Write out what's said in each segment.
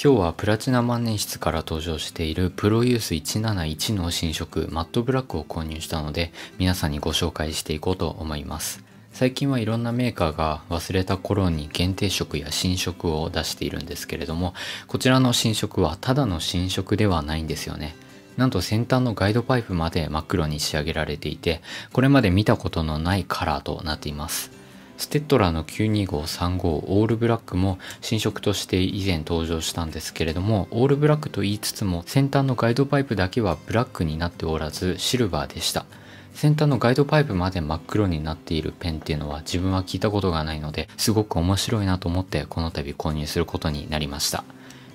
今日はプラチナ万年筆から登場しているプロユース171の新色マットブラックを購入したので皆さんにご紹介していこうと思います最近はいろんなメーカーが忘れた頃に限定色や新色を出しているんですけれどもこちらの新色はただの新色ではないんですよねなんと先端のガイドパイプまで真っ黒に仕上げられていてこれまで見たことのないカラーとなっていますステッドラーの92535オールブラックも新色として以前登場したんですけれどもオールブラックと言いつつも先端のガイドパイプだけはブラックになっておらずシルバーでした先端のガイドパイプまで真っ黒になっているペンっていうのは自分は聞いたことがないのですごく面白いなと思ってこの度購入することになりました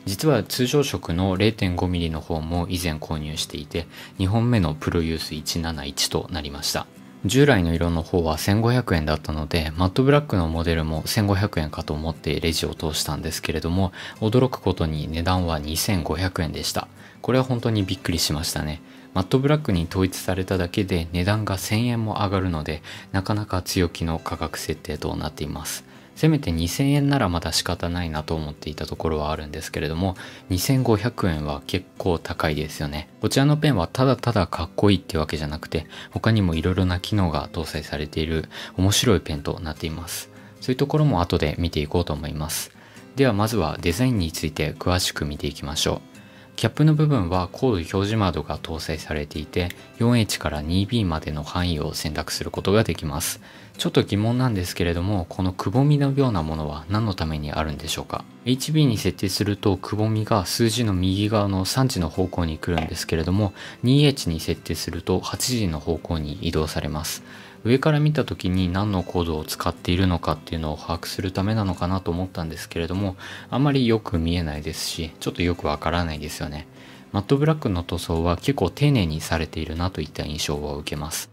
実は通常色の 0.5mm の方も以前購入していて2本目のプロユース171となりました従来の色の方は1500円だったのでマットブラックのモデルも1500円かと思ってレジを通したんですけれども驚くことに値段は2500円でしたこれは本当にびっくりしましたねマットブラックに統一されただけで値段が1000円も上がるのでなかなか強気の価格設定となっていますせめて2000円ならまだ仕方ないなと思っていたところはあるんですけれども2500円は結構高いですよねこちらのペンはただただかっこいいってわけじゃなくて他にも色々な機能が搭載されている面白いペンとなっていますそういうところも後で見ていこうと思いますではまずはデザインについて詳しく見ていきましょうキャップの部分はコード表示窓が搭載されていて 4H から 2B までの範囲を選択することができますちょっと疑問なんですけれどもこのくぼみのようなものは何のためにあるんでしょうか HB に設定するとくぼみが数字の右側の3時の方向に来るんですけれども 2H に設定すると8時の方向に移動されます上から見た時に何のコードを使っているのかっていうのを把握するためなのかなと思ったんですけれどもあまりよく見えないですしちょっとよくわからないですよねマットブラックの塗装は結構丁寧にされているなといった印象を受けます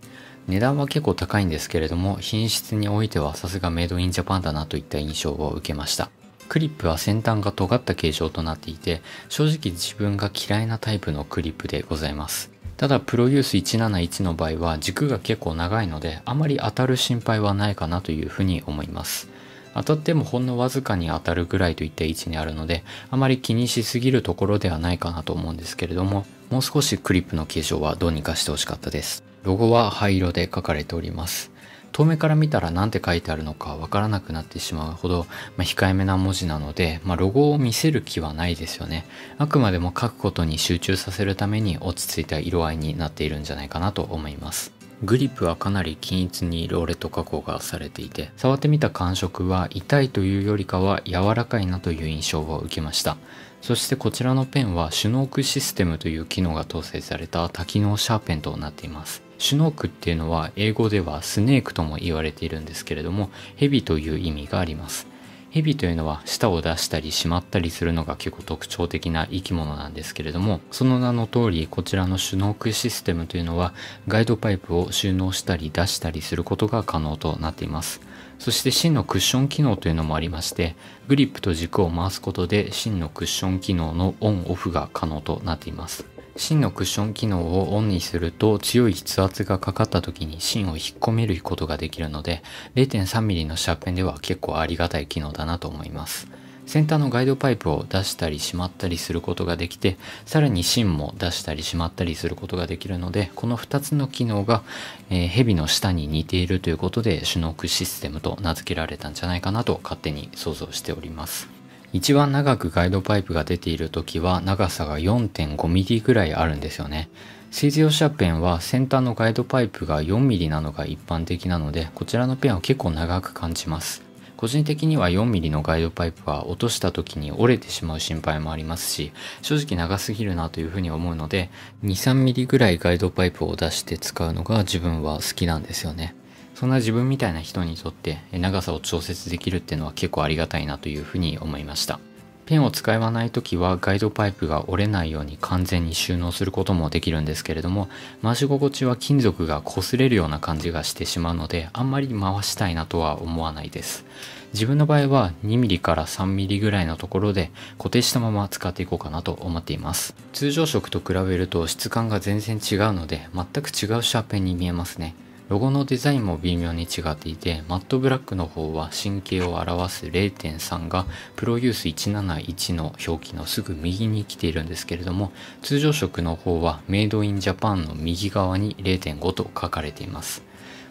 値段は結構高いんですけれども品質においてはさすがメイドインジャパンだなといった印象を受けましたクリップは先端が尖った形状となっていて正直自分が嫌いなタイプのクリップでございますただプロユース171の場合は軸が結構長いのであまり当たる心配はないかなというふうに思います当たってもほんのわずかに当たるぐらいといった位置にあるのであまり気にしすぎるところではないかなと思うんですけれどももう少しクリップの形状はどうにかしてほしかったですロゴは灰色で書かれております遠目から見たら何て書いてあるのかわからなくなってしまうほど、まあ、控えめな文字なので、まあ、ロゴを見せる気はないですよね。あくまでも書くことに集中させるために落ち着いた色合いになっているんじゃないかなと思います。グリップはかなり均一にローレット加工がされていて触ってみた感触は痛いというよりかは柔らかいなという印象を受けましたそしてこちらのペンはシュノークシステムという機能が搭載された多機能シャーペンとなっています。シュノークっていうのは英語ではスネークとも言われているんですけれども、ヘビという意味があります。蛇というのは舌を出したりしまったりするのが結構特徴的な生き物なんですけれどもその名の通りこちらのシュノークシステムというのはガイドパイプを収納したり出したりすることが可能となっていますそして芯のクッション機能というのもありましてグリップと軸を回すことで芯のクッション機能のオンオフが可能となっています芯のクッション機能をオンにすると強い筆圧がかかった時に芯を引っ込めることができるので 0.3mm のシャーペンでは結構ありがたい機能だなと思います。先端のガイドパイプを出したりしまったりすることができてさらに芯も出したりしまったりすることができるのでこの2つの機能が、えー、蛇の下に似ているということでシュノークシステムと名付けられたんじゃないかなと勝手に想像しております。一番長くガイドパイプが出ている時は長さが 4.5mm ぐらいあるんですよね。水用車ペンは先端のガイドパイプが 4mm なのが一般的なのでこちらのペンは結構長く感じます。個人的には 4mm のガイドパイプは落とした時に折れてしまう心配もありますし、正直長すぎるなというふうに思うので、2、3mm ぐらいガイドパイプを出して使うのが自分は好きなんですよね。そんな自分みたいな人にとって長さを調節できるっていうのは結構ありがたいなというふうに思いました。ペンを使わない時はガイドパイプが折れないように完全に収納することもできるんですけれども回し心地は金属が擦れるような感じがしてしまうのであんまり回したいなとは思わないです自分の場合は 2mm から 3mm ぐらいのところで固定したまま使っていこうかなと思っています通常色と比べると質感が全然違うので全く違うシャーペンに見えますねロゴのデザインも微妙に違っていて、マットブラックの方は神経を表す0.3がプロユース171の表記のすぐ右に来ているんですけれども、通常色の方はメイドインジャパンの右側に0.5と書かれています。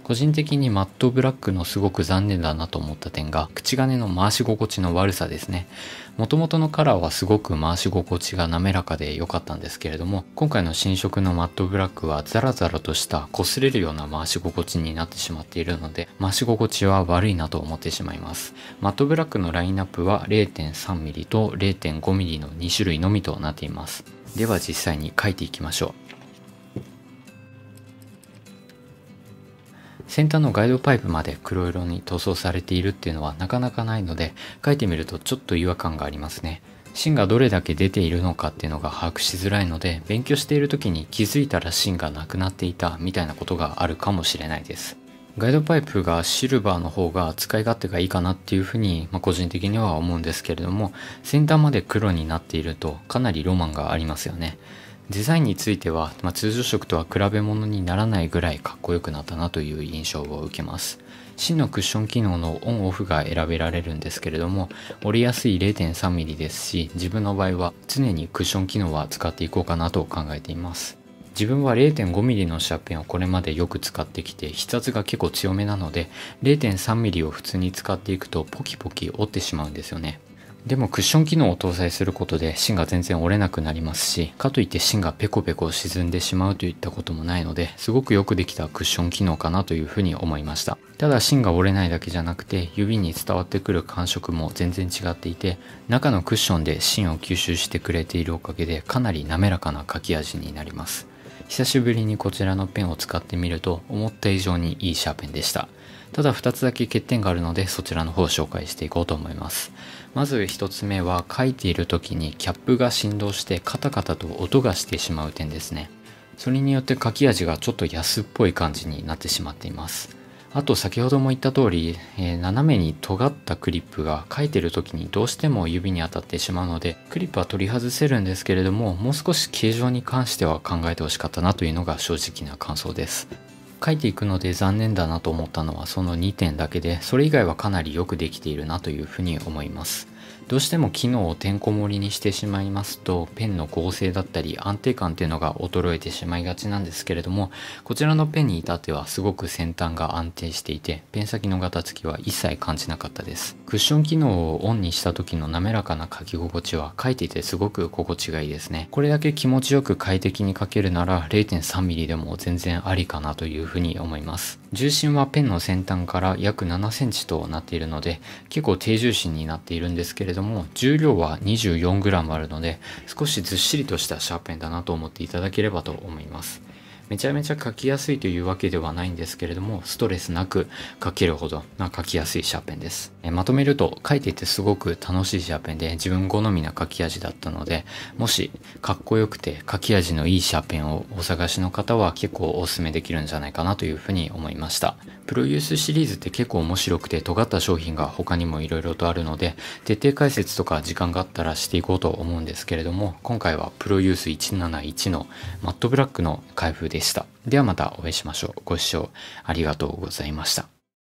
個人的にマットブラックのすごく残念だなと思った点が、口金の回し心地の悪さですね。元々のカラーはすごく回し心地が滑らかで良かったんですけれども、今回の新色のマットブラックはザラザラとした擦れるような回し心地になってしまっているので、回し心地は悪いなと思ってしまいます。マットブラックのラインナップは 0.3mm と 0.5mm の2種類のみとなっています。では実際に書いていきましょう。先端のガイドパイプまで黒色に塗装されているっていうのはなかなかないので書いてみるとちょっと違和感がありますね芯がどれだけ出ているのかっていうのが把握しづらいので勉強している時に気づいたら芯がなくなっていたみたいなことがあるかもしれないですガイドパイプがシルバーの方が使い勝手がいいかなっていうふうに、まあ、個人的には思うんですけれども先端まで黒になっているとかなりロマンがありますよねデザインについては、まあ、通常色とは比べ物にならないぐらいかっこよくなったなという印象を受けます芯のクッション機能のオンオフが選べられるんですけれども折りやすい 0.3mm ですし自分の場合は常にクッション機能は使っていこうかなと考えています自分は 0.5mm のシャーペンをこれまでよく使ってきて筆圧が結構強めなので 0.3mm を普通に使っていくとポキポキ折ってしまうんですよねでもクッション機能を搭載することで芯が全然折れなくなりますし、かといって芯がペコペコ沈んでしまうといったこともないので、すごくよくできたクッション機能かなというふうに思いました。ただ芯が折れないだけじゃなくて、指に伝わってくる感触も全然違っていて、中のクッションで芯を吸収してくれているおかげで、かなり滑らかな書き味になります。久しぶりにこちらのペンを使ってみると思った以上にいいシャーペンでしたただ2つだけ欠点があるのでそちらの方を紹介していこうと思いますまず1つ目は書いている時にキャップが振動してカタカタと音がしてしまう点ですね。それによって書き味がちょっと安っぽい感じになってしまっています。あと先ほども言った通り、えー、斜めに尖ったクリップが書いてる時にどうしても指に当たってしまうのでクリップは取り外せるんですけれどももう少し形状に関しては考えてほしかったなというのが正直な感想です書いていくので残念だなと思ったのはその2点だけでそれ以外はかなりよくできているなというふうに思います。どうしても機能をてんこ盛りにしてしまいますとペンの合成だったり安定感っていうのが衰えてしまいがちなんですけれどもこちらのペンに至ってはすごく先端が安定していてペン先のガタつきは一切感じなかったですクッション機能をオンにした時の滑らかな書き心地は書いていてすごく心地がいいですねこれだけ気持ちよく快適に書けるなら 0.3mm でも全然ありかなというふうに思います重心はペンの先端から約 7cm となっているので結構低重心になっているんですけれどども重量は 24g あるので少しずっしりとしたシャーペンだなと思っていただければと思いますめちゃめちゃ書きやすいというわけではないんですけれども、ストレスなく書けるほどな書きやすいシャーペンです。えまとめると、書いていてすごく楽しいシャーペンで自分好みな書き味だったので、もしかっこよくて書き味のいいシャーペンをお探しの方は結構お勧めできるんじゃないかなというふうに思いました。プロユースシリーズって結構面白くて尖った商品が他にも色々とあるので、徹底解説とか時間があったらしていこうと思うんですけれども、今回はプロユース171のマットブラックの開封ででした。ではまたお会いしましょう。ご視聴ありがとうございました。